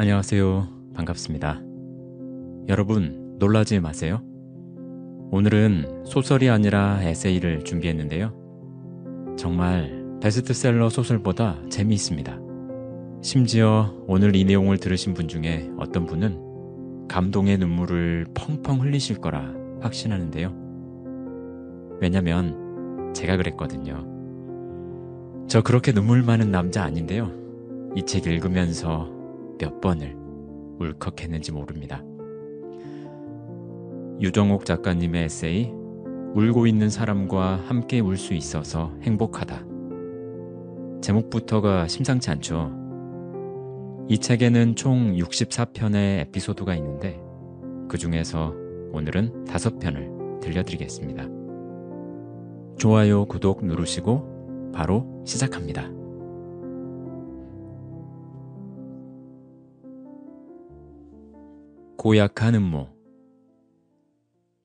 안녕하세요. 반갑습니다. 여러분, 놀라지 마세요. 오늘은 소설이 아니라 에세이를 준비했는데요. 정말 베스트셀러 소설보다 재미있습니다. 심지어 오늘 이 내용을 들으신 분 중에 어떤 분은 감동의 눈물을 펑펑 흘리실 거라 확신하는데요. 왜냐면 제가 그랬거든요. 저 그렇게 눈물 많은 남자 아닌데요. 이 책 읽으면서 몇 번을 울컥했는지 모릅니다. 유정옥 작가님의 에세이 울고 있는 사람과 함께 울 수 있어서 행복하다. 제목부터가 심상치 않죠. 이 책에는 총 64편의 에피소드가 있는데 그 중에서 오늘은 5편을 들려드리겠습니다. 좋아요, 구독 누르시고 바로 시작합니다. 고약한 음모.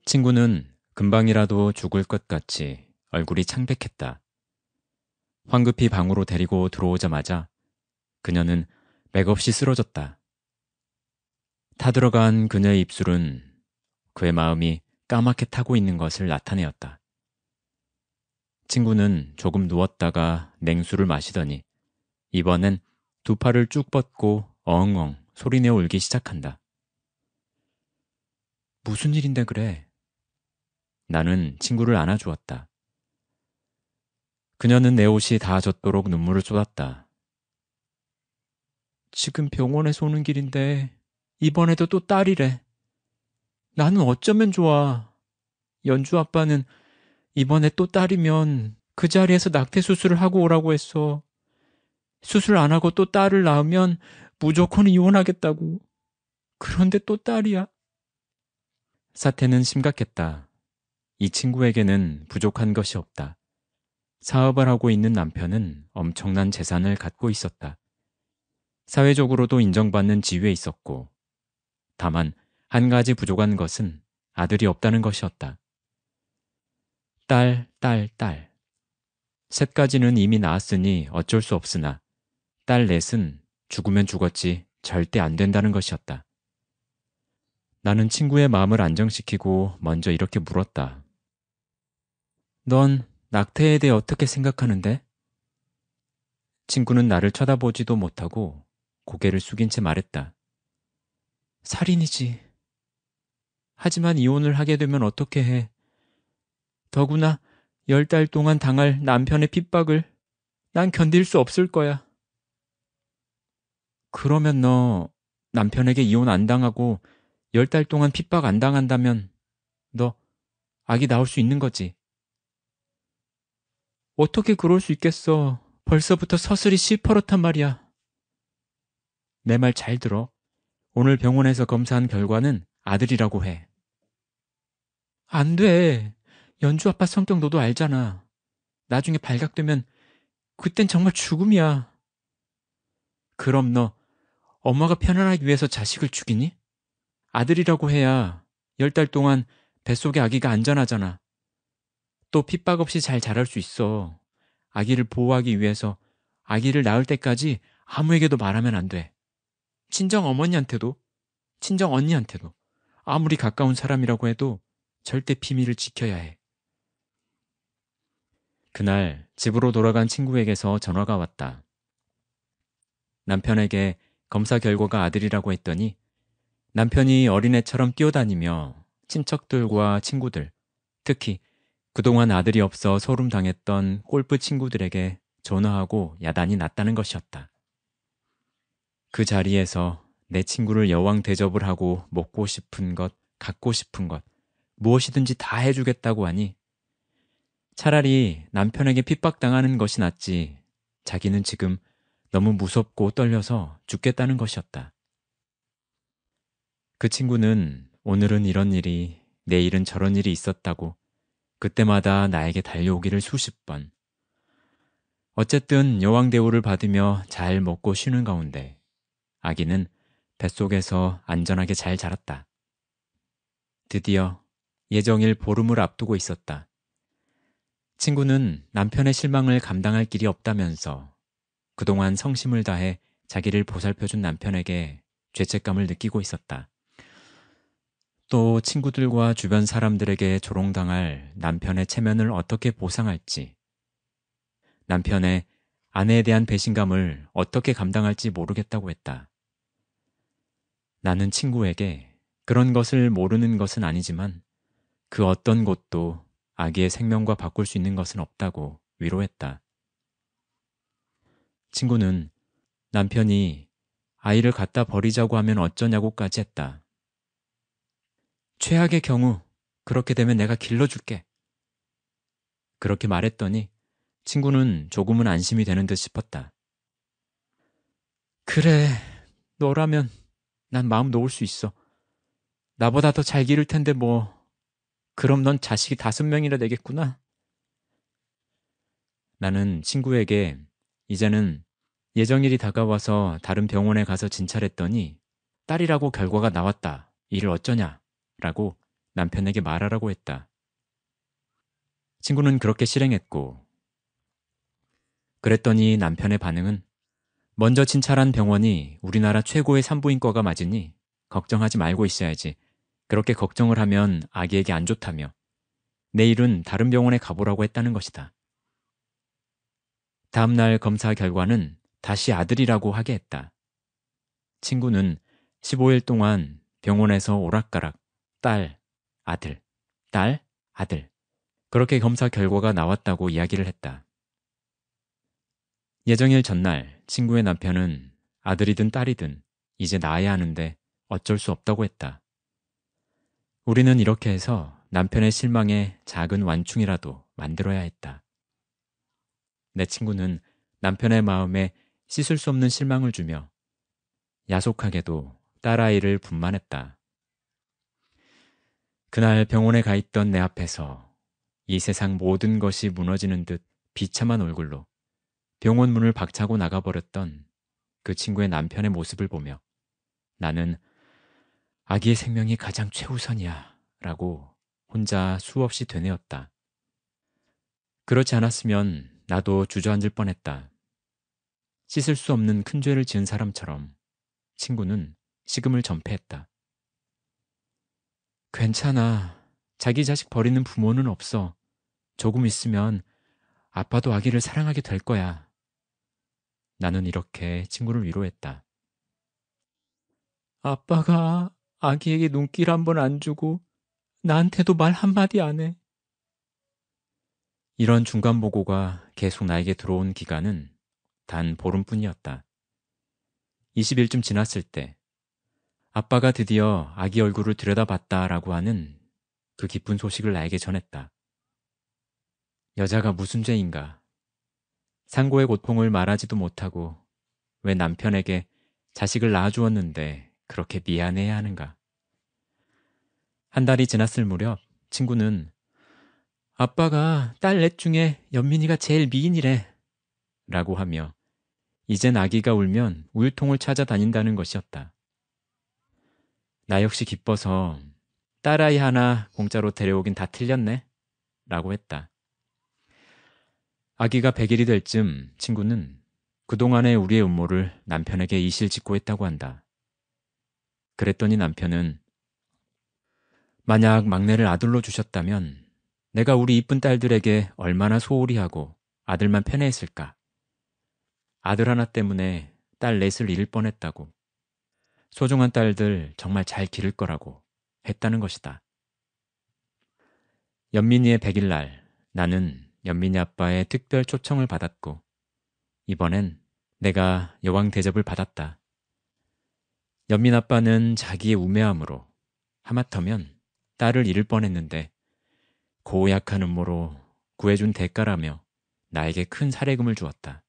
친구는 금방이라도 죽을 것 같이 얼굴이 창백했다. 황급히 방으로 데리고 들어오자마자 그녀는 맥없이 쓰러졌다. 타들어간 그녀의 입술은 그의 마음이 까맣게 타고 있는 것을 나타내었다. 친구는 조금 누웠다가 냉수를 마시더니 이번엔 두 팔을 쭉 뻗고 엉엉 소리내어 울기 시작한다. 무슨 일인데 그래? 나는 친구를 안아주었다. 그녀는 내 옷이 다 젖도록 눈물을 쏟았다. 지금 병원에서 오는 길인데 이번에도 또 딸이래. 나는 어쩌면 좋아. 연주 아빠는 이번에 또 딸이면 그 자리에서 낙태 수술을 하고 오라고 했어. 수술 안 하고 또 딸을 낳으면 무조건 이혼하겠다고. 그런데 또 딸이야. 사태는 심각했다. 이 친구에게는 부족한 것이 없다. 사업을 하고 있는 남편은 엄청난 재산을 갖고 있었다. 사회적으로도 인정받는 지위에 있었고, 다만 한 가지 부족한 것은 아들이 없다는 것이었다. 딸, 딸, 딸. 셋까지는 이미 낳았으니 어쩔 수 없으나 딸 넷은 죽으면 죽었지 절대 안 된다는 것이었다. 나는 친구의 마음을 안정시키고 먼저 이렇게 물었다. 넌 낙태에 대해 어떻게 생각하는데? 친구는 나를 쳐다보지도 못하고 고개를 숙인 채 말했다. 살인이지. 하지만 이혼을 하게 되면 어떻게 해? 더구나 열 달 동안 당할 남편의 핍박을 난 견딜 수 없을 거야. 그러면 너 남편에게 이혼 안 당하고 열달 동안 핍박 안 당한다면 너 아기 낳을 수 있는 거지. 어떻게 그럴 수 있겠어. 벌써부터 서슬이 시퍼렇단 말이야. 내 말 잘 들어. 오늘 병원에서 검사한 결과는 아들이라고 해. 안 돼. 연주 아빠 성격 너도 알잖아. 나중에 발각되면 그땐 정말 죽음이야. 그럼 너 엄마가 편안하기 위해서 자식을 죽이니? 아들이라고 해야 열 달 동안 뱃속에 아기가 안전하잖아. 또 핍박 없이 잘 자랄 수 있어. 아기를 보호하기 위해서 아기를 낳을 때까지 아무에게도 말하면 안 돼. 친정 어머니한테도, 친정 언니한테도, 아무리 가까운 사람이라고 해도 절대 비밀을 지켜야 해. 그날 집으로 돌아간 친구에게서 전화가 왔다. 남편에게 검사 결과가 아들이라고 했더니 남편이 어린애처럼 뛰어다니며 친척들과 친구들, 특히 그동안 아들이 없어 소름 당했던 골프 친구들에게 전화하고 야단이 났다는 것이었다. 그 자리에서 내 친구를 여왕 대접을 하고 먹고 싶은 것, 갖고 싶은 것, 무엇이든지 다 해주겠다고 하니 차라리 남편에게 핍박당하는 것이 낫지 자기는 지금 너무 무섭고 떨려서 죽겠다는 것이었다. 그 친구는 오늘은 이런 일이, 내일은 저런 일이 있었다고 그때마다 나에게 달려오기를 수십 번. 어쨌든 여왕 대우를 받으며 잘 먹고 쉬는 가운데 아기는 뱃속에서 안전하게 잘 자랐다. 드디어 예정일 보름을 앞두고 있었다. 친구는 남편의 실망을 감당할 길이 없다면서 그동안 성심을 다해 자기를 보살펴준 남편에게 죄책감을 느끼고 있었다. 또 친구들과 주변 사람들에게 조롱당할 남편의 체면을 어떻게 보상할지, 남편의 아내에 대한 배신감을 어떻게 감당할지 모르겠다고 했다. 나는 친구에게 그런 것을 모르는 것은 아니지만 그 어떤 곳도 아기의 생명과 바꿀 수 있는 것은 없다고 위로했다. 친구는 남편이 아이를 갖다 버리자고 하면 어쩌냐고까지 했다. 최악의 경우 그렇게 되면 내가 길러줄게. 그렇게 말했더니 친구는 조금은 안심이 되는 듯 싶었다. 그래, 너라면 난 마음 놓을 수 있어. 나보다 더 잘 기를 텐데 뭐. 그럼 넌 자식이 다섯 명이라 되겠구나. 나는 친구에게 이제는 예정일이 다가와서 다른 병원에 가서 진찰했더니 딸이라고 결과가 나왔다. 이를 어쩌냐? 라고 남편에게 말하라고 했다. 친구는 그렇게 실행했고, 그랬더니 남편의 반응은 먼저 친찰한 병원이 우리나라 최고의 산부인과가 맞으니 걱정하지 말고 있어야지. 그렇게 걱정을 하면 아기에게 안 좋다며 내일은 다른 병원에 가보라고 했다는 것이다. 다음날 검사 결과는 다시 아들이라고 하게 했다. 친구는 15일 동안 병원에서 오락가락 딸, 아들, 딸, 아들. 그렇게 검사 결과가 나왔다고 이야기를 했다. 예정일 전날 친구의 남편은 아들이든 딸이든 이제 낳아야 하는데 어쩔 수 없다고 했다. 우리는 이렇게 해서 남편의 실망에 작은 완충이라도 만들어야 했다. 내 친구는 남편의 마음에 씻을 수 없는 실망을 주며 야속하게도 딸아이를 분만했다. 그날 병원에 가 있던 내 앞에서 이 세상 모든 것이 무너지는 듯 비참한 얼굴로 병원 문을 박차고 나가버렸던 그 친구의 남편의 모습을 보며 나는 아기의 생명이 가장 최우선이야 라고 혼자 수없이 되뇌었다. 그렇지 않았으면 나도 주저앉을 뻔했다. 씻을 수 없는 큰 죄를 지은 사람처럼 친구는 식음을 전폐했다. 괜찮아. 자기 자식 버리는 부모는 없어. 조금 있으면 아빠도 아기를 사랑하게 될 거야. 나는 이렇게 친구를 위로했다. 아빠가 아기에게 눈길 한 번 안 주고 나한테도 말 한마디 안 해. 이런 중간 보고가 계속 나에게 들어온 기간은 단 보름뿐이었다. 20일쯤 지났을 때 아빠가 드디어 아기 얼굴을 들여다봤다라고 하는 그 기쁜 소식을 나에게 전했다. 여자가 무슨 죄인가? 상고의 고통을 말하지도 못하고 왜 남편에게 자식을 낳아주었는데 그렇게 미안해야 하는가? 한 달이 지났을 무렵 친구는 아빠가 딸 넷 중에 연민이가 제일 미인이래 라고 하며 이젠 아기가 울면 우유통을 찾아다닌다는 것이었다. 나 역시 기뻐서 딸아이 하나 공짜로 데려오긴 다 틀렸네. 라고 했다. 아기가 100일이 될 쯤 친구는 그동안의 우리의 음모를 남편에게 이실직고 했다고 한다. 그랬더니 남편은 만약 막내를 아들로 주셨다면 내가 우리 이쁜 딸들에게 얼마나 소홀히 하고 아들만 편애했을까. 아들 하나 때문에 딸 넷을 잃을 뻔했다고. 소중한 딸들 정말 잘 기를 거라고 했다는 것이다. 연민이의 100일 날 나는 연민이 아빠의 특별 초청을 받았고 이번엔 내가 여왕 대접을 받았다. 연민 아빠는 자기의 우매함으로 하마터면 딸을 잃을 뻔했는데 고약한 음모로 구해준 대가라며 나에게 큰 사례금을 주었다.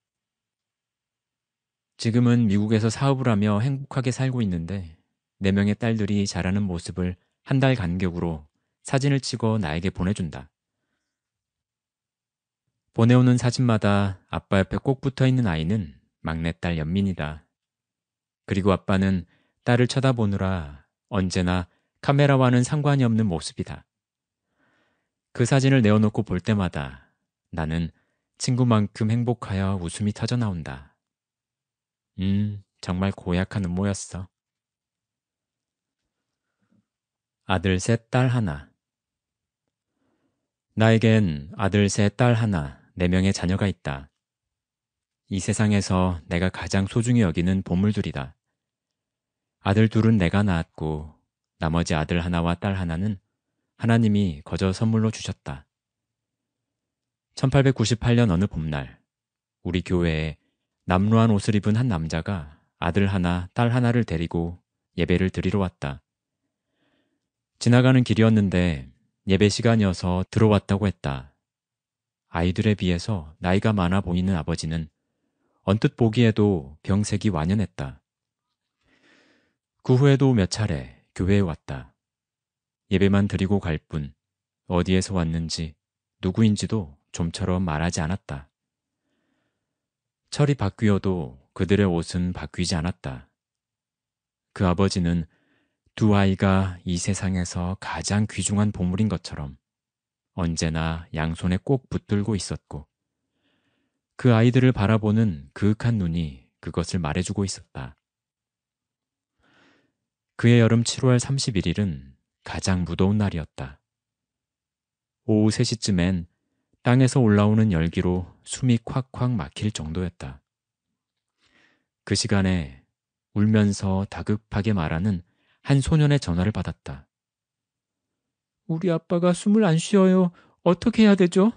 지금은 미국에서 사업을 하며 행복하게 살고 있는데 4명의 딸들이 자라는 모습을 한 달 간격으로 사진을 찍어 나에게 보내준다. 보내오는 사진마다 아빠 옆에 꼭 붙어 있는 아이는 막내딸 연민이다. 그리고 아빠는 딸을 쳐다보느라 언제나 카메라와는 상관이 없는 모습이다. 그 사진을 내어놓고 볼 때마다 나는 친구만큼 행복하여 웃음이 터져나온다. 음, 정말 고약한 음모였어. 아들 셋, 딸 하나. 나에겐 아들 셋, 딸 하나, 네 명의 자녀가 있다. 이 세상에서 내가 가장 소중히 여기는 보물들이다. 아들 둘은 내가 낳았고, 나머지 아들 하나와 딸 하나는 하나님이 거저 선물로 주셨다. 1898년 어느 봄날, 우리 교회에 남루한 옷을 입은 한 남자가 아들 하나, 딸 하나를 데리고 예배를 드리러 왔다. 지나가는 길이었는데 예배 시간이어서 들어왔다고 했다. 아이들에 비해서 나이가 많아 보이는 아버지는 언뜻 보기에도 병색이 완연했다. 그 후에도 몇 차례 교회에 왔다. 예배만 드리고 갈 뿐 어디에서 왔는지 누구인지도 좀처럼 말하지 않았다. 철이 바뀌어도 그들의 옷은 바뀌지 않았다. 그 아버지는 두 아이가 이 세상에서 가장 귀중한 보물인 것처럼 언제나 양손에 꼭 붙들고 있었고 그 아이들을 바라보는 그윽한 눈이 그것을 말해주고 있었다. 그의 여름 7월 31일은 가장 무더운 날이었다. 오후 3시쯤엔 땅에서 올라오는 열기로 숨이 콱콱 막힐 정도였다. 그 시간에 울면서 다급하게 말하는 한 소년의 전화를 받았다. 우리 아빠가 숨을 안 쉬어요. 어떻게 해야 되죠?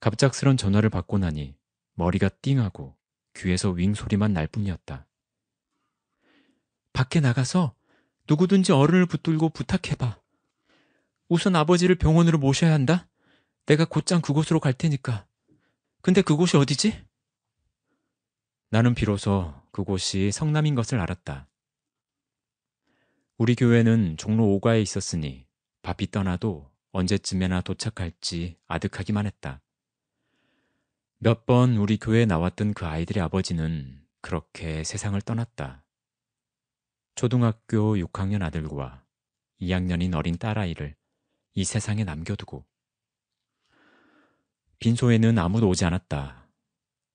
갑작스런 전화를 받고 나니 머리가 띵하고 귀에서 윙 소리만 날 뿐이었다. 밖에 나가서 누구든지 어른을 붙들고 부탁해봐. 우선 아버지를 병원으로 모셔야 한다? 내가 곧장 그곳으로 갈 테니까. 근데 그곳이 어디지? 나는 비로소 그곳이 성남인 것을 알았다. 우리 교회는 종로 5가에 있었으니 바삐 떠나도 언제쯤에나 도착할지 아득하기만 했다. 몇 번 우리 교회에 나왔던 그 아이들의 아버지는 그렇게 세상을 떠났다. 초등학교 6학년 아들과 2학년인 어린 딸아이를 이 세상에 남겨두고 빈소에는 아무도 오지 않았다.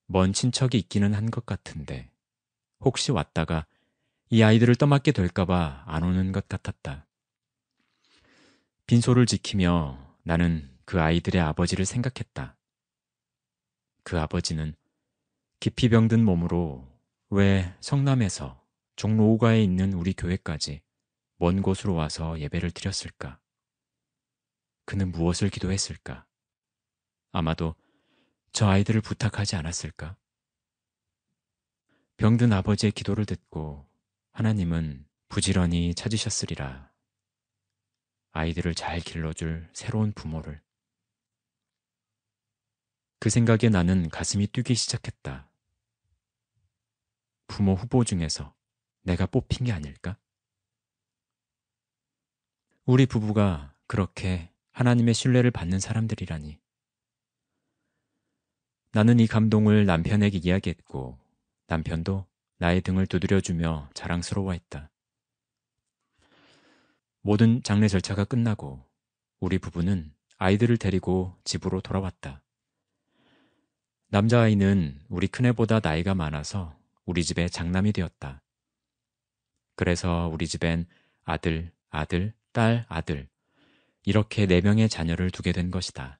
먼 친척이 있기는 한 것 같은데 혹시 왔다가 이 아이들을 떠맡게 될까봐 안 오는 것 같았다. 빈소를 지키며 나는 그 아이들의 아버지를 생각했다. 그 아버지는 깊이 병든 몸으로 왜 성남에서 종로 5가에 있는 우리 교회까지 먼 곳으로 와서 예배를 드렸을까? 그는 무엇을 기도했을까? 아마도 저 아이들을 부탁하지 않았을까? 병든 아버지의 기도를 듣고 하나님은 부지런히 찾으셨으리라. 아이들을 잘 길러줄 새로운 부모를. 그 생각에 나는 가슴이 뛰기 시작했다. 부모 후보 중에서 내가 뽑힌 게 아닐까? 우리 부부가 그렇게 하나님의 신뢰를 받는 사람들이라니. 나는 이 감동을 남편에게 이야기했고 남편도 나의 등을 두드려주며 자랑스러워했다. 모든 장례 절차가 끝나고 우리 부부는 아이들을 데리고 집으로 돌아왔다. 남자아이는 우리 큰애보다 나이가 많아서 우리 집에 장남이 되었다. 그래서 우리 집엔 아들, 아들, 딸, 아들 이렇게 네 명의 자녀를 두게 된 것이다.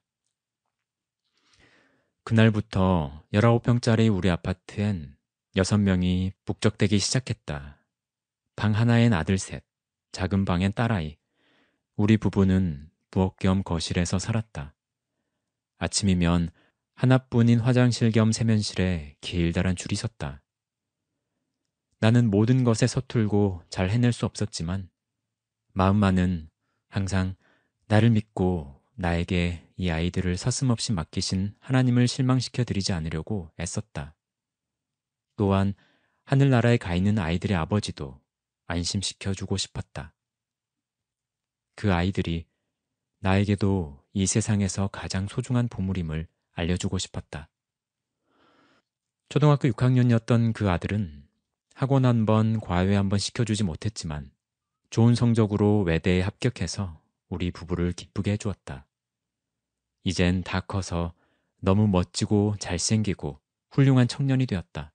그날부터 19평짜리 우리 아파트엔 6명이 북적대기 시작했다. 방 하나엔 아들 셋, 작은 방엔 딸아이. 우리 부부는 부엌 겸 거실에서 살았다. 아침이면 하나뿐인 화장실 겸 세면실에 길다란 줄이 섰다. 나는 모든 것에 서툴고 잘 해낼 수 없었지만 마음만은 항상 나를 믿고 나에게 이 아이들을 서슴없이 맡기신 하나님을 실망시켜 드리지 않으려고 애썼다. 또한 하늘나라에 가 있는 아이들의 아버지도 안심시켜 주고 싶었다. 그 아이들이 나에게도 이 세상에서 가장 소중한 보물임을 알려주고 싶었다. 초등학교 6학년이었던 그 아들은 학원 한 번, 과외 한 번 시켜주지 못했지만 좋은 성적으로 외대에 합격해서 우리 부부를 기쁘게 해주었다. 이젠 다 커서 너무 멋지고 잘생기고 훌륭한 청년이 되었다.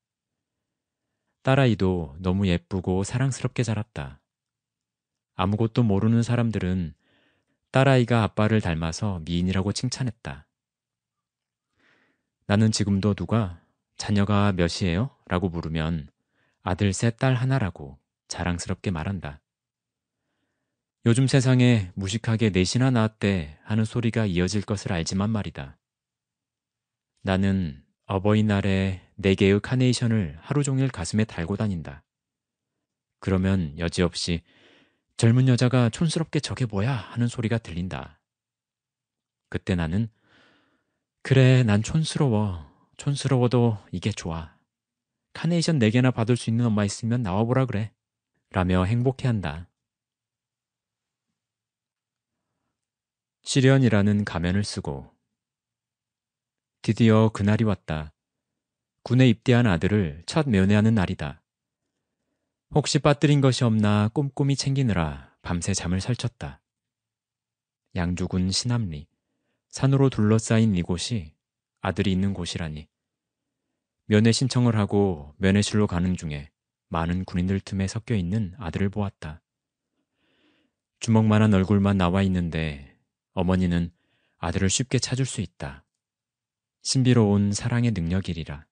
딸아이도 너무 예쁘고 사랑스럽게 자랐다. 아무것도 모르는 사람들은 딸아이가 아빠를 닮아서 미인이라고 칭찬했다. 나는 지금도 누가 자녀가 몇이에요? 라고 물으면 아들 셋 딸 하나라고 자랑스럽게 말한다. 요즘 세상에 무식하게 내시나 나왔대 하는 소리가 이어질 것을 알지만 말이다. 나는 어버이날에 네 개의 카네이션을 하루 종일 가슴에 달고 다닌다. 그러면 여지없이 젊은 여자가 촌스럽게 저게 뭐야 하는 소리가 들린다. 그때 나는 그래 난 촌스러워. 촌스러워도 이게 좋아. 카네이션 네개나 받을 수 있는 엄마 있으면 나와보라 그래. 라며 행복해한다. 시련이라는 가면을 쓰고 드디어 그날이 왔다. 군에 입대한 아들을 첫 면회하는 날이다. 혹시 빠뜨린 것이 없나 꼼꼼히 챙기느라 밤새 잠을 설쳤다. 양주군 신암리, 산으로 둘러싸인 이곳이 아들이 있는 곳이라니. 면회 신청을 하고 면회실로 가는 중에 많은 군인들 틈에 섞여 있는 아들을 보았다. 주먹만한 얼굴만 나와 있는데 어머니는 아들을 쉽게 찾을 수 있다. 신비로운 사랑의 능력이리라.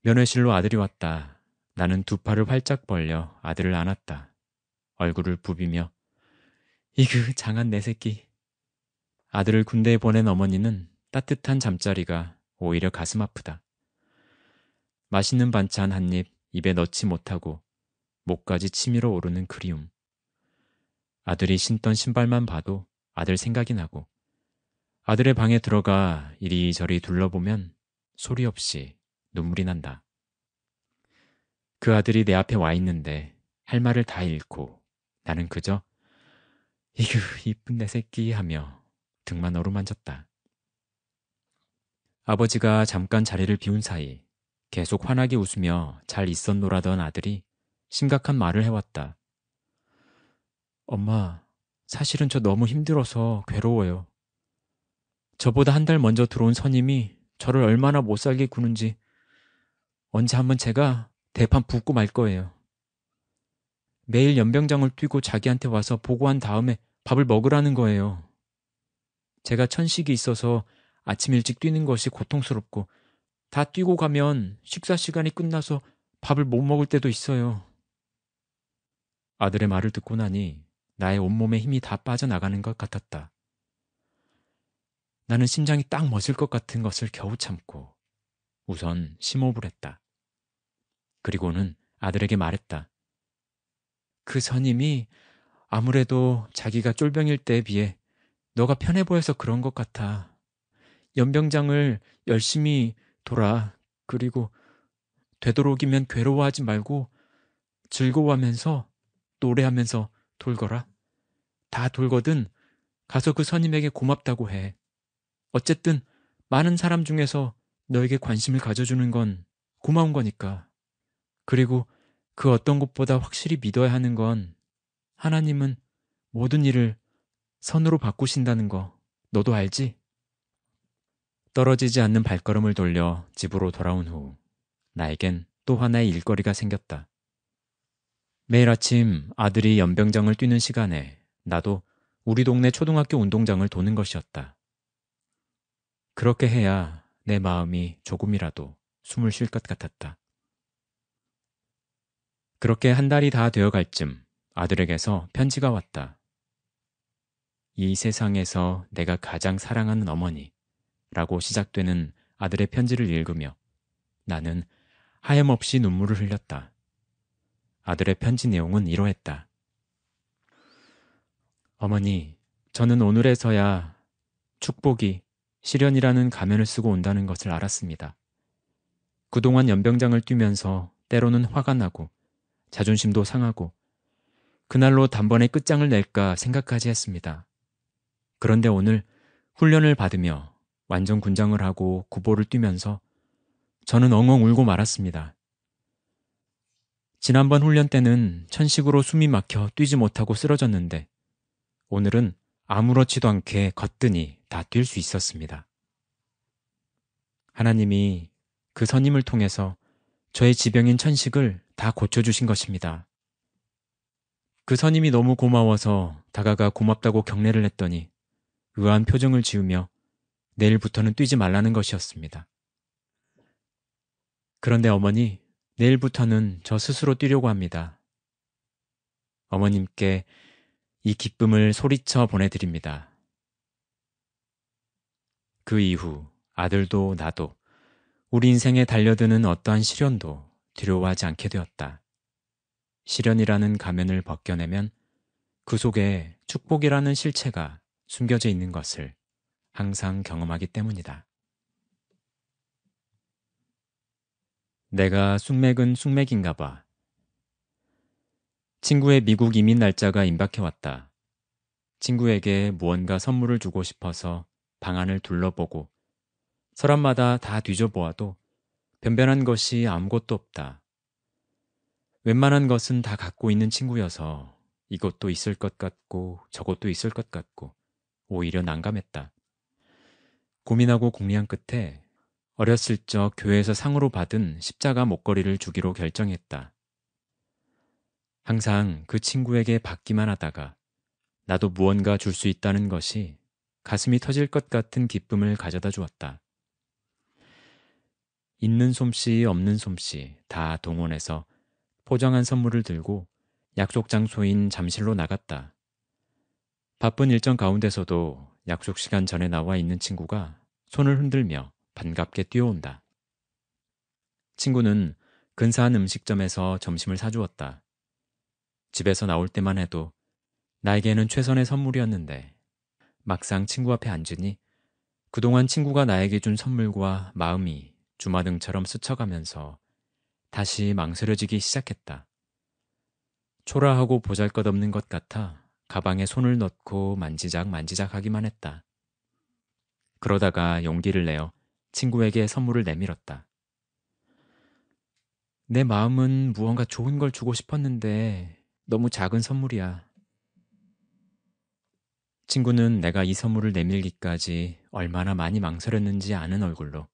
면회실로 아들이 왔다. 나는 두 팔을 활짝 벌려 아들을 안았다. 얼굴을 부비며 이그 장한 내 새끼. 아들을 군대에 보낸 어머니는 따뜻한 잠자리가 오히려 가슴 아프다. 맛있는 반찬 한 입 입에 넣지 못하고 목까지 치밀어 오르는 그리움. 아들이 신던 신발만 봐도 아들 생각이 나고 아들의 방에 들어가 이리저리 둘러보면 소리 없이 눈물이 난다. 그 아들이 내 앞에 와 있는데 할 말을 다 잃고 나는 그저 이그 이쁜 내 새끼 하며 등만 어루만졌다. 아버지가 잠깐 자리를 비운 사이 계속 환하게 웃으며 잘 있었노라던 아들이 심각한 말을 해왔다. 엄마, 사실은 저 너무 힘들어서 괴로워요. 저보다 한 달 먼저 들어온 선임이 저를 얼마나 못 살게 구는지 언제 한번 제가 대판 붓고말 거예요. 매일 연병장을 뛰고 자기한테 와서 보고한 다음에 밥을 먹으라는 거예요. 제가 천식이 있어서 아침 일찍 뛰는 것이 고통스럽고 다 뛰고 가면 식사 시간이 끝나서 밥을 못 먹을 때도 있어요. 아들의 말을 듣고 나니 나의 온몸에 힘이 다 빠져나가는 것 같았다. 나는 심장이 딱 멎을 것 같은 것을 겨우 참고 우선 심호흡을 했다. 그리고는 아들에게 말했다. 그 선임이 아무래도 자기가 쫄병일 때에 비해 너가 편해 보여서 그런 것 같아. 연병장을 열심히 돌아. 그리고 되도록이면 괴로워하지 말고 즐거워하면서 노래하면서 돌거라. 다 돌거든 가서 그 선임에게 고맙다고 해. 어쨌든 많은 사람 중에서 너에게 관심을 가져주는 건 고마운 거니까. 그리고 그 어떤 것보다 확실히 믿어야 하는 건 하나님은 모든 일을 선으로 바꾸신다는 거 너도 알지? 떨어지지 않는 발걸음을 돌려 집으로 돌아온 후 나에겐 또 하나의 일거리가 생겼다. 매일 아침 아들이 연병장을 뛰는 시간에 나도 우리 동네 초등학교 운동장을 도는 것이었다. 그렇게 해야 내 마음이 조금이라도 숨을 쉴 것 같았다. 그렇게 한 달이 다 되어갈 쯤 아들에게서 편지가 왔다. 이 세상에서 내가 가장 사랑하는 어머니 라고 시작되는 아들의 편지를 읽으며 나는 하염없이 눈물을 흘렸다. 아들의 편지 내용은 이러했다. 어머니, 저는 오늘에서야 축복이 시련이라는 가면을 쓰고 온다는 것을 알았습니다. 그동안 연병장을 뛰면서 때로는 화가 나고 자존심도 상하고 그날로 단번에 끝장을 낼까 생각까지 했습니다. 그런데 오늘 훈련을 받으며 완전 군장을 하고 구보를 뛰면서 저는 엉엉 울고 말았습니다. 지난번 훈련 때는 천식으로 숨이 막혀 뛰지 못하고 쓰러졌는데 오늘은 아무렇지도 않게 걷뜬니다 뛸 수 있었습니다. 하나님이 그 선임을 통해서 저의 지병인 천식을 다 고쳐주신 것입니다. 그 선임이 너무 고마워서 다가가 고맙다고 경례를 했더니 의아한 표정을 지으며 내일부터는 뛰지 말라는 것이었습니다. 그런데 어머니, 내일부터는 저 스스로 뛰려고 합니다. 어머님께 이 기쁨을 소리쳐 보내드립니다. 그 이후 아들도 나도 우리 인생에 달려드는 어떠한 시련도 두려워하지 않게 되었다. 시련이라는 가면을 벗겨내면 그 속에 축복이라는 실체가 숨겨져 있는 것을 항상 경험하기 때문이다. 내가 숙맥은 숙맥인가 봐. 친구의 미국 이민 날짜가 임박해왔다. 친구에게 무언가 선물을 주고 싶어서 방안을 둘러보고 서랍마다 다 뒤져보아도 변변한 것이 아무것도 없다. 웬만한 것은 다 갖고 있는 친구여서 이것도 있을 것 같고 저것도 있을 것 같고 오히려 난감했다. 고민하고 공리한 끝에 어렸을 적 교회에서 상으로 받은 십자가 목걸이를 주기로 결정했다. 항상 그 친구에게 받기만 하다가 나도 무언가 줄 수 있다는 것이 가슴이 터질 것 같은 기쁨을 가져다 주었다. 있는 솜씨, 없는 솜씨 다 동원해서 포장한 선물을 들고 약속 장소인 잠실로 나갔다. 바쁜 일정 가운데서도 약속 시간 전에 나와 있는 친구가 손을 흔들며 반갑게 뛰어온다. 친구는 근사한 음식점에서 점심을 사주었다. 집에서 나올 때만 해도 나에게는 최선의 선물이었는데 막상 친구 앞에 앉으니 그동안 친구가 나에게 준 선물과 마음이 주마등처럼 스쳐가면서 다시 망설여지기 시작했다. 초라하고 보잘것없는 것 같아 가방에 손을 넣고 만지작 만지작 하기만 했다. 그러다가 용기를 내어 친구에게 선물을 내밀었다. 내 마음은 무언가 좋은 걸 주고 싶었는데 너무 작은 선물이야. 친구는 내가 이 선물을 내밀기까지 얼마나 많이 망설였는지 아는 얼굴로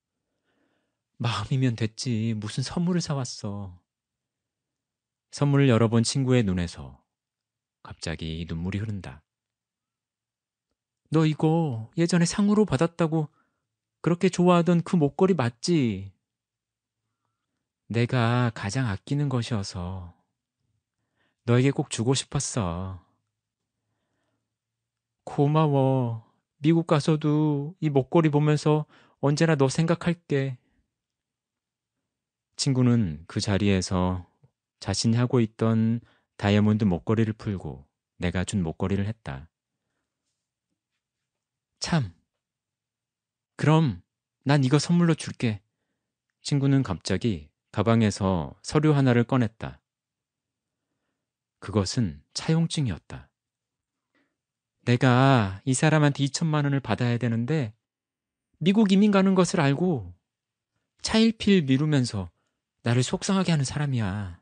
마음이면 됐지 무슨 선물을 사왔어. 선물을 열어본 친구의 눈에서 갑자기 눈물이 흐른다. 너 이거 예전에 상으로 받았다고 그렇게 좋아하던 그 목걸이 맞지? 내가 가장 아끼는 것이어서 너에게 꼭 주고 싶었어. 고마워. 미국 가서도 이 목걸이 보면서 언제나 너 생각할게. 친구는 그 자리에서 자신이 하고 있던 다이아몬드 목걸이를 풀고 내가 준 목걸이를 했다. 참, 그럼 난 이거 선물로 줄게. 친구는 갑자기 가방에서 서류 하나를 꺼냈다. 그것은 차용증이었다. 내가 이 사람한테 2천만 원을 받아야 되는데 미국 이민 가는 것을 알고 차일필 미루면서 나를 속상하게 하는 사람이야.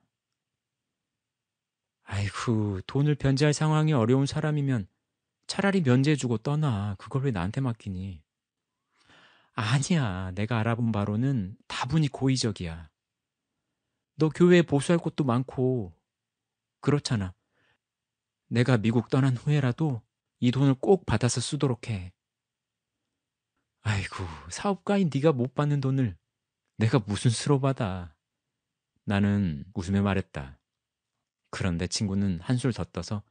아이고, 돈을 변제할 상황이 어려운 사람이면 차라리 면제해주고 떠나. 그걸 왜 나한테 맡기니? 아니야. 내가 알아본 바로는 다분히 고의적이야. 너 교회에 보수할 곳도 많고 그렇잖아. 내가 미국 떠난 후에라도 이 돈을 꼭 받아서 쓰도록 해. 아이고, 사업가인 네가 못 받는 돈을 내가 무슨 수로 받아. 나는 웃으며 말했다. 그런데 친구는 한술 더 떠서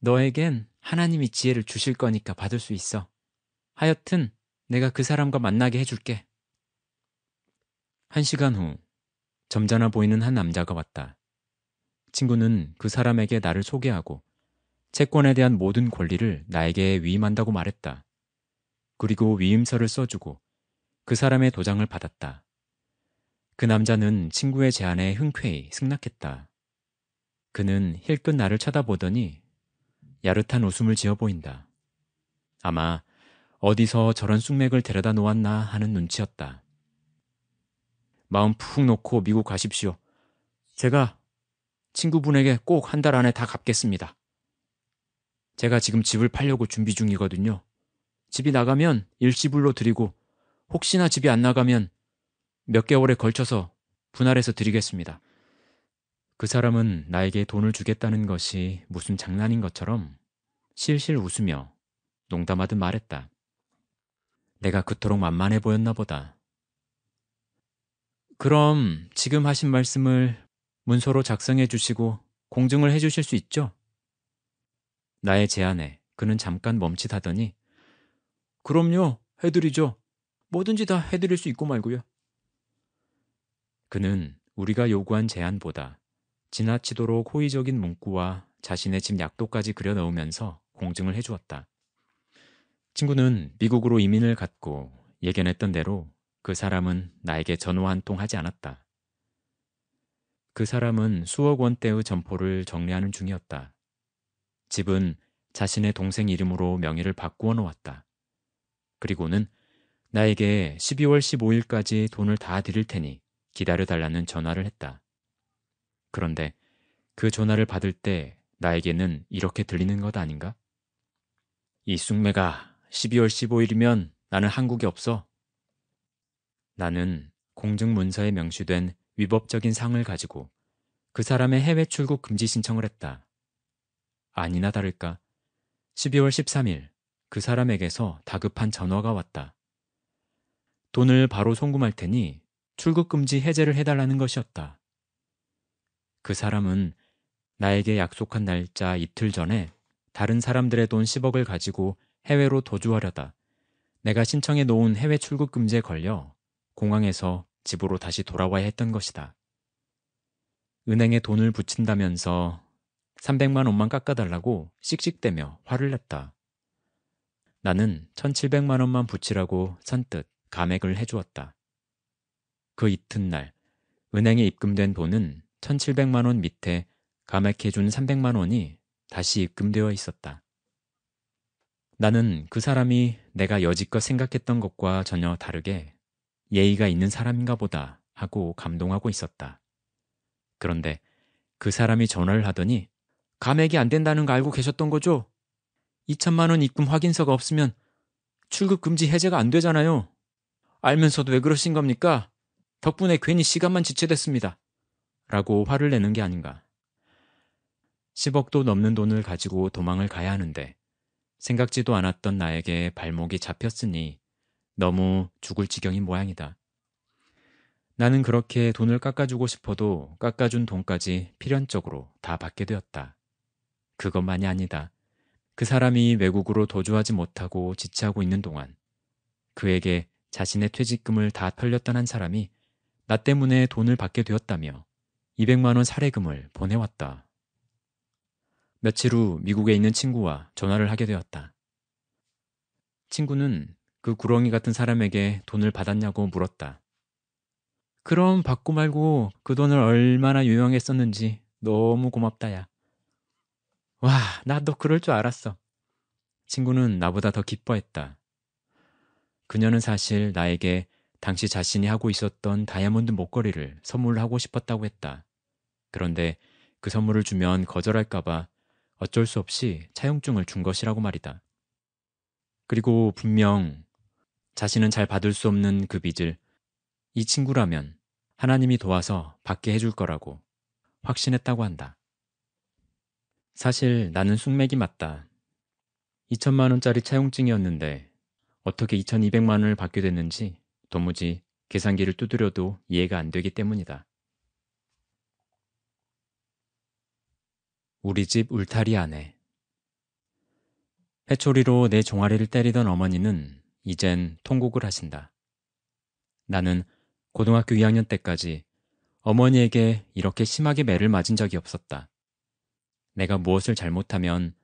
너에겐 하나님이 지혜를 주실 거니까 받을 수 있어. 하여튼 내가 그 사람과 만나게 해줄게. 한 시간 후 점잖아 보이는 한 남자가 왔다. 친구는 그 사람에게 나를 소개하고 채권에 대한 모든 권리를 나에게 위임한다고 말했다. 그리고 위임서를 써주고 그 사람의 도장을 받았다. 그 남자는 친구의 제안에 흔쾌히 승낙했다. 그는 힐끗 나를 쳐다보더니 야릇한 웃음을 지어 보인다. 아마 어디서 저런 쑥맥을 데려다 놓았나 하는 눈치였다. 마음 푹 놓고 미국 가십시오. 제가 친구분에게 꼭 한 달 안에 다 갚겠습니다. 제가 지금 집을 팔려고 준비 중이거든요. 집이 나가면 일시불로 드리고 혹시나 집이 안 나가면 몇 개월에 걸쳐서 분할해서 드리겠습니다. 그 사람은 나에게 돈을 주겠다는 것이 무슨 장난인 것처럼 실실 웃으며 농담하듯 말했다. 내가 그토록 만만해 보였나 보다. 그럼 지금 하신 말씀을 문서로 작성해 주시고 공증을 해 주실 수 있죠? 나의 제안에 그는 잠깐 멈칫하더니 그럼요, 해드리죠. 뭐든지 다 해드릴 수 있고 말고요. 그는 우리가 요구한 제안보다 지나치도록 호의적인 문구와 자신의 집 약도까지 그려 넣으면서 공증을 해주었다. 친구는 미국으로 이민을 갔고 예견했던 대로 그 사람은 나에게 전화 한 통 하지 않았다. 그 사람은 수억 원대의 점포를 정리하는 중이었다. 집은 자신의 동생 이름으로 명의를 바꾸어 놓았다. 그리고는 나에게 12월 15일까지 돈을 다 드릴 테니 기다려달라는 전화를 했다. 그런데 그 전화를 받을 때 나에게는 이렇게 들리는 것 아닌가? 이숙매가 12월 15일이면 나는 한국에 없어. 나는 공증문서에 명시된 위법적인 상을 가지고 그 사람의 해외 출국 금지 신청을 했다. 아니나 다를까 12월 13일 그 사람에게서 다급한 전화가 왔다. 돈을 바로 송금할 테니 출국 금지 해제를 해달라는 것이었다. 그 사람은 나에게 약속한 날짜 이틀 전에 다른 사람들의 돈 10억을 가지고 해외로 도주하려다 내가 신청해 놓은 해외 출국 금지에 걸려 공항에서 집으로 다시 돌아와야 했던 것이다. 은행에 돈을 붙인다면서 300만 원만 깎아달라고 씩씩대며 화를 냈다. 나는 1700만 원만 붙이라고 선뜻 감액을 해주었다. 그 이튿날 은행에 입금된 돈은 1700만 원 밑에 감액해준 300만 원이 다시 입금되어 있었다. 나는 그 사람이 내가 여지껏 생각했던 것과 전혀 다르게 예의가 있는 사람인가 보다 하고 감동하고 있었다. 그런데 그 사람이 전화를 하더니 감액이 안 된다는 거 알고 계셨던 거죠? 2천만 원 입금 확인서가 없으면 출국 금지 해제가 안 되잖아요. 알면서도 왜 그러신 겁니까? 덕분에 괜히 시간만 지체됐습니다. 라고 화를 내는 게 아닌가. 10억도 넘는 돈을 가지고 도망을 가야 하는데 생각지도 않았던 나에게 발목이 잡혔으니 너무 죽을 지경인 모양이다. 나는 그렇게 돈을 깎아주고 싶어도 깎아준 돈까지 필연적으로 다 받게 되었다. 그것만이 아니다. 그 사람이 외국으로 도주하지 못하고 지체하고 있는 동안 그에게 자신의 퇴직금을 다 털렸다는 사람이 나 때문에 돈을 받게 되었다며 200만 원 사례금을 보내왔다. 며칠 후 미국에 있는 친구와 전화를 하게 되었다. 친구는 그 구렁이 같은 사람에게 돈을 받았냐고 물었다. 그럼 받고 말고 그 돈을 얼마나 유용했었는지 너무 고맙다야. 와, 나도 그럴 줄 알았어. 친구는 나보다 더 기뻐했다. 그녀는 사실 나에게 당시 자신이 하고 있었던 다이아몬드 목걸이를 선물하고 싶었다고 했다. 그런데 그 선물을 주면 거절할까봐 어쩔 수 없이 차용증을 준 것이라고 말이다. 그리고 분명 자신은 잘 받을 수 없는 그 빚을 이 친구라면 하나님이 도와서 받게 해줄 거라고 확신했다고 한다. 사실 나는 숙맥이 맞다. 2천만 원짜리 차용증이었는데 어떻게 2,200만 원을 받게 됐는지 도무지 계산기를 두드려도 이해가 안 되기 때문이다. 우리 집 울타리 안에. 해초리로 내 종아리를 때리던 어머니는 이젠 통곡을 하신다. 나는 고등학교 2학년 때까지 어머니에게 이렇게 심하게 매를 맞은 적이 없었다. 내가 무엇을 잘못하면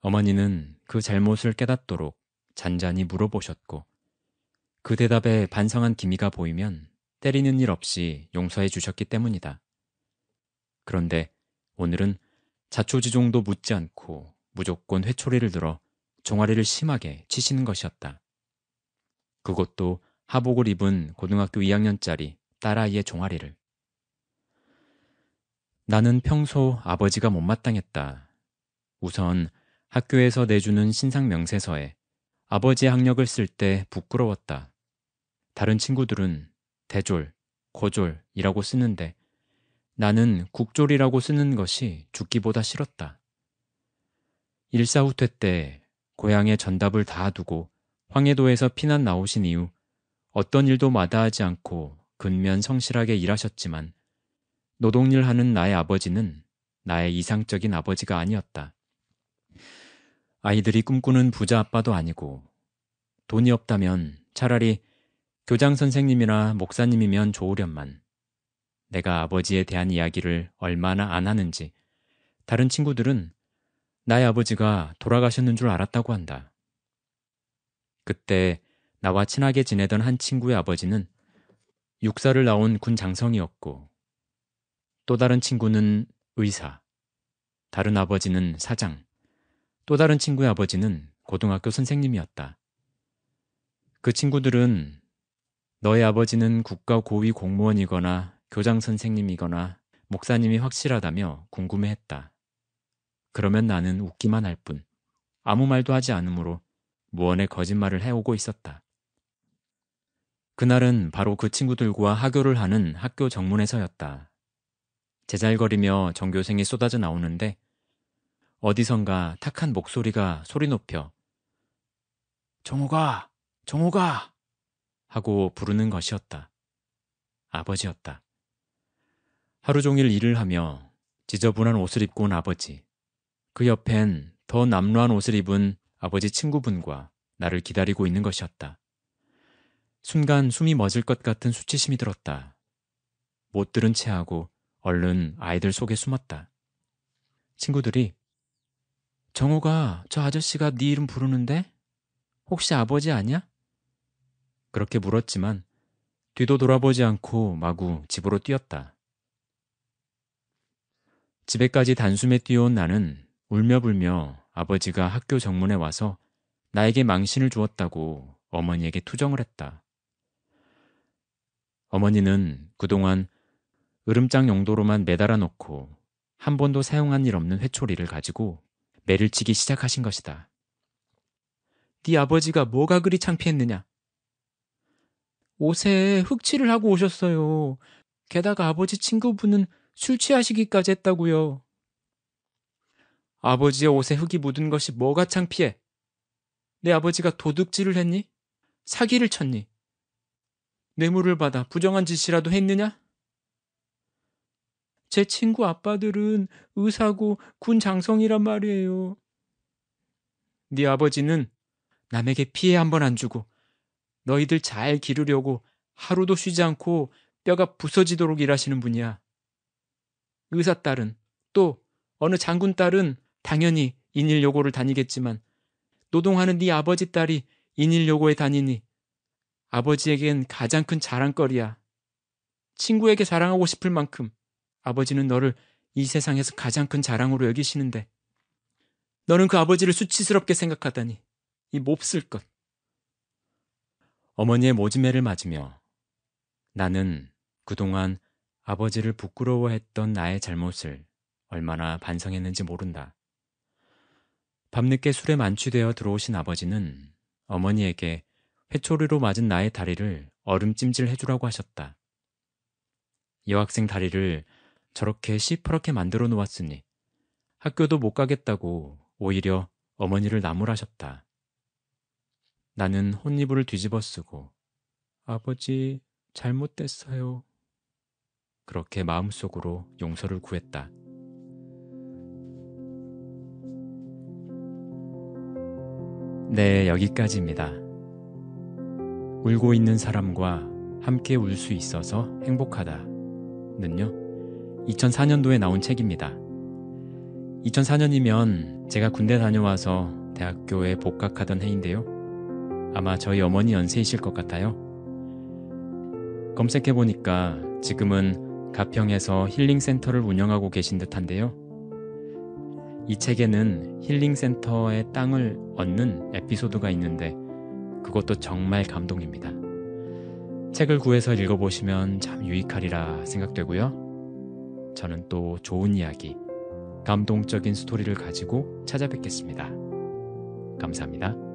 어머니는 그 잘못을 깨닫도록 잔잔히 물어보셨고 그 대답에 반성한 기미가 보이면 때리는 일 없이 용서해 주셨기 때문이다. 그런데 오늘은 자초지종도 묻지 않고 무조건 회초리를 들어 종아리를 심하게 치시는 것이었다. 그것도 하복을 입은 고등학교 2학년짜리 딸아이의 종아리를. 나는 평소 아버지가 못마땅했다. 우선 학교에서 내주는 신상 명세서에 아버지의 학력을 쓸 때 부끄러웠다. 다른 친구들은 대졸, 고졸이라고 쓰는데 나는 국졸이라고 쓰는 것이 죽기보다 싫었다. 일사후퇴 때 고향에 전답을 다 두고 황해도에서 피난 나오신 이후 어떤 일도 마다하지 않고 근면 성실하게 일하셨지만 노동일 하는 나의 아버지는 나의 이상적인 아버지가 아니었다. 아이들이 꿈꾸는 부자 아빠도 아니고 돈이 없다면 차라리 교장 선생님이나 목사님이면 좋으련만 내가 아버지에 대한 이야기를 얼마나 안 하는지 다른 친구들은 나의 아버지가 돌아가셨는 줄 알았다고 한다. 그때 나와 친하게 지내던 한 친구의 아버지는 육사를 나온 군 장성이었고 또 다른 친구는 의사, 다른 아버지는 사장, 또 다른 친구의 아버지는 고등학교 선생님이었다. 그 친구들은 너의 아버지는 국가 고위 공무원이거나 교장 선생님이거나 목사님이 확실하다며 궁금해했다. 그러면 나는 웃기만 할 뿐 아무 말도 하지 않으므로 무언의 거짓말을 해오고 있었다. 그날은 바로 그 친구들과 학교를 하는 학교 정문에서였다. 제잘거리며 전교생이 쏟아져 나오는데 어디선가 탁한 목소리가 소리 높여 정호가! 정호가! 하고 부르는 것이었다. 아버지였다. 하루 종일 일을 하며 지저분한 옷을 입고 온 아버지. 그 옆엔 더 남루한 옷을 입은 아버지 친구분과 나를 기다리고 있는 것이었다. 순간 숨이 멎을 것 같은 수치심이 들었다. 못 들은 채 하고 얼른 아이들 속에 숨었다. 친구들이 정호가 저 아저씨가 네 이름 부르는데 혹시 아버지 아니야? 그렇게 물었지만 뒤도 돌아보지 않고 마구 집으로 뛰었다. 집에까지 단숨에 뛰어온 나는 울며불며 아버지가 학교 정문에 와서 나에게 망신을 주었다고 어머니에게 투정을 했다. 어머니는 그동안 으름장 용도로만 매달아 놓고 한 번도 사용한 일 없는 회초리를 가지고 매를 치기 시작하신 것이다. 네 아버지가 뭐가 그리 창피했느냐? 옷에 흑칠을 하고 오셨어요. 게다가 아버지 친구분은 술 취하시기까지 했다고요. 아버지의 옷에 흙이 묻은 것이 뭐가 창피해? 내 아버지가 도둑질을 했니? 사기를 쳤니? 뇌물을 받아 부정한 짓이라도 했느냐? 제 친구 아빠들은 의사고 군 장성이란 말이에요. 네 아버지는 남에게 피해 한 번 안 주고 너희들 잘 기르려고 하루도 쉬지 않고 뼈가 부서지도록 일하시는 분이야. 의사 딸은 또 어느 장군 딸은 당연히 인일 요고를 다니겠지만 노동하는 네 아버지 딸이 인일 요고에 다니니 아버지에겐 가장 큰 자랑거리야. 친구에게 자랑하고 싶을 만큼 아버지는 너를 이 세상에서 가장 큰 자랑으로 여기시는데 너는 그 아버지를 수치스럽게 생각하다니 이 몹쓸 것. 어머니의 모짐매를 맞으며 나는 그동안 아버지를 부끄러워했던 나의 잘못을 얼마나 반성했는지 모른다. 밤늦게 술에 만취되어 들어오신 아버지는 어머니에게 회초리로 맞은 나의 다리를 얼음찜질 해주라고 하셨다. 여학생 다리를 저렇게 시퍼렇게 만들어 놓았으니 학교도 못 가겠다고 오히려 어머니를 나무라셨다. 나는 혼이불을 뒤집어 쓰고 아버지 잘못됐어요 그렇게 마음속으로 용서를 구했다. 네, 여기까지입니다. 울고 있는 사람과 함께 울 수 있어서 행복하다는요. 2004년도에 나온 책입니다. 2004년이면 제가 군대 다녀와서 대학교에 복학하던 해인데요. 아마 저희 어머니 연세이실 것 같아요. 검색해보니까 지금은 가평에서 힐링센터를 운영하고 계신 듯한데요. 이 책에는 힐링센터의 땅을 얻는 에피소드가 있는데 그것도 정말 감동입니다. 책을 구해서 읽어보시면 참 유익하리라 생각되고요. 저는 또 좋은 이야기, 감동적인 스토리를 가지고 찾아뵙겠습니다. 감사합니다.